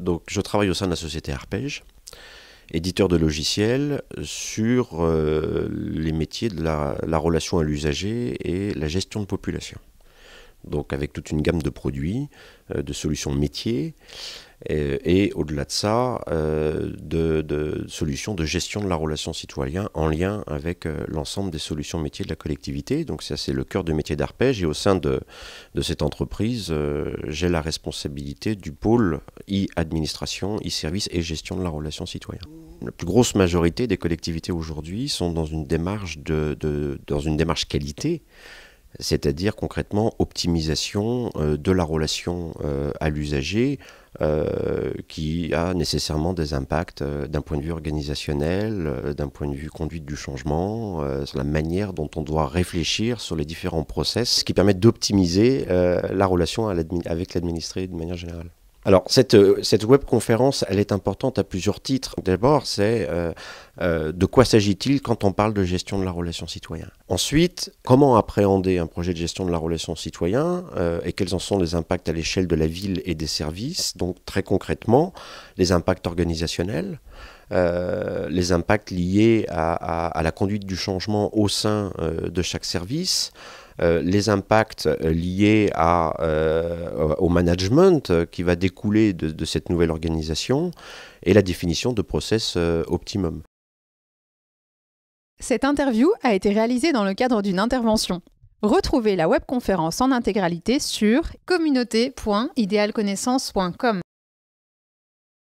Donc, je travaille au sein de la société Arpège, éditeur de logiciels sur euh, les métiers de la relation à l'usager et la gestion de population donc avec toute une gamme de produits, euh, de solutions métiers, euh, et, au-delà de ça, euh, de, solutions de gestion de la relation citoyen en lien avec l'ensemble des solutions métiers de la collectivité. Donc ça, c'est le cœur de métier d'Arpège, et au sein de, cette entreprise, j'ai la responsabilité du pôle e-administration, e-service et gestion de la relation citoyen la plus grosse majorité des collectivités aujourd'hui sont dans une démarche de, de, dans une démarche qualité c'est-à-dire concrètement optimisation euh, de la relation euh, à l'usager euh, qui a nécessairement des impacts d'un point de vue organisationnel, d'un point de vue conduite du changement, sur la manière dont on doit réfléchir sur les différents process qui permettent d'optimiser la relation avec l'administré de manière générale. Alors, cette, euh, cette webconférence, elle est importante à plusieurs titres. D'abord, c'est euh, euh, de quoi s'agit-il quand on parle de gestion de la relation citoyen Ensuite, comment appréhender un projet de gestion de la relation citoyen et quels en sont les impacts à l'échelle de la ville et des services Donc, très concrètement, les impacts organisationnels. les impacts liés à, la conduite du changement au sein de chaque service, euh, les impacts euh, liés euh, au management qui va découler de, cette nouvelle organisation et la définition de process optimum. Cette interview a été réalisée dans le cadre d'une intervention. Retrouvez la webconférence en intégralité sur communauté.idéalconnaissance.com.